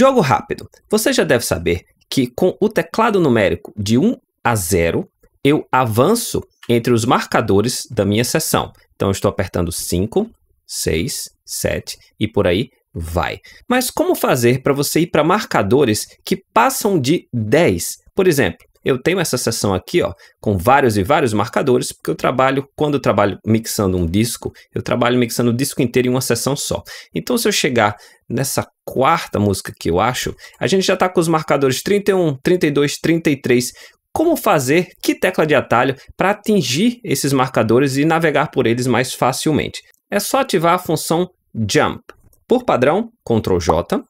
Jogo rápido. Você já deve saber que com o teclado numérico de 1 a 0, eu avanço entre os marcadores da minha sessão. Então, estou apertando 5, 6, 7 e por aí vai. Mas como fazer para você ir para marcadores que passam de 10? Por exemplo, eu tenho essa seção aqui, ó, com vários e vários marcadores, porque eu trabalho, quando eu trabalho mixando um disco, eu trabalho mixando o disco inteiro em uma seção só. Então, se eu chegar nessa quarta música que eu acho, a gente já está com os marcadores 31, 32, 33. Como fazer, que tecla de atalho para atingir esses marcadores e navegar por eles mais facilmente? É só ativar a função Jump. Por padrão, Ctrl J,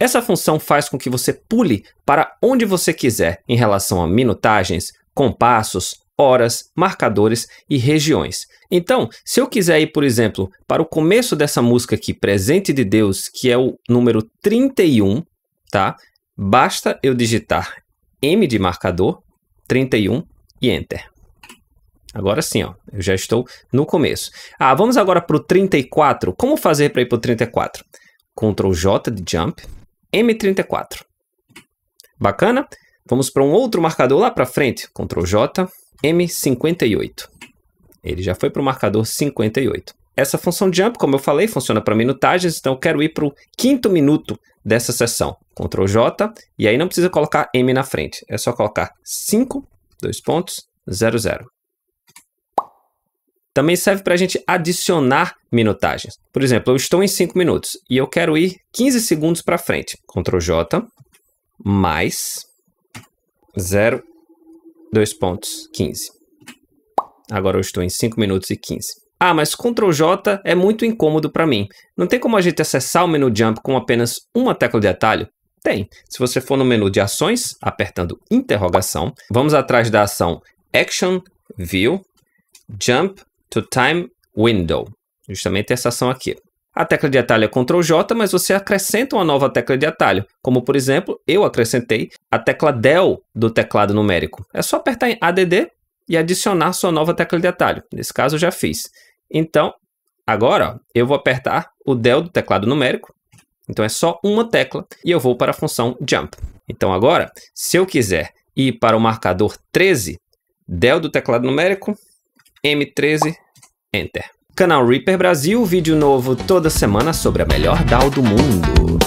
essa função faz com que você pule para onde você quiser em relação a minutagens, compassos, horas, marcadores e regiões. Então, se eu quiser ir, por exemplo, para o começo dessa música aqui, Presente de Deus, que é o número 31, tá? Basta eu digitar M de marcador, 31 e Enter. Agora sim, ó, eu já estou no começo. Ah, vamos agora para o 34. Como fazer para ir para o 34? Ctrl J de Jump, M34. Bacana? Vamos para um outro marcador lá para frente. Ctrl J, M58. Ele já foi para o marcador 58. Essa função jump, como eu falei, funciona para minutagens, então eu quero ir para o quinto minuto dessa sessão. Ctrl J, e aí não precisa colocar M na frente, é só colocar 5, dois pontos, 00 também serve para a gente adicionar minutagens. Por exemplo, eu estou em 5 minutos e eu quero ir 15 segundos para frente. Ctrl J, mais 0, 2 pontos, 15. Agora eu estou em 5 minutos e 15. Ah, mas Ctrl J é muito incômodo para mim. Não tem como a gente acessar o menu Jump com apenas uma tecla de atalho? Tem. Se você for no menu de ações, apertando interrogação, vamos atrás da ação Action View, Jump to time window. Justamente essa ação aqui. A tecla de atalho é Ctrl J, mas você acrescenta uma nova tecla de atalho, como por exemplo, eu acrescentei a tecla DEL do teclado numérico. É só apertar em ADD e adicionar sua nova tecla de atalho. Nesse caso eu já fiz. Então, agora ó, eu vou apertar o DEL do teclado numérico. Então é só uma tecla e eu vou para a função jump. Então agora, se eu quiser ir para o marcador 13, DEL do teclado numérico, M13, Enter. Canal Reaper Brasil, vídeo novo toda semana sobre a melhor DAO do mundo.